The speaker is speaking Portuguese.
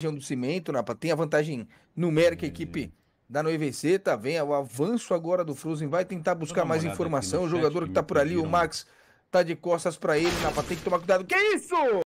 do cimento, Napa, tem a vantagem numérica, a equipe da no tá vendo? O avanço agora do Frozen vai tentar buscar mais informação. O jogador que tá por ali, o Max, tá de costas para ele, Napa, tem que tomar cuidado. Que isso?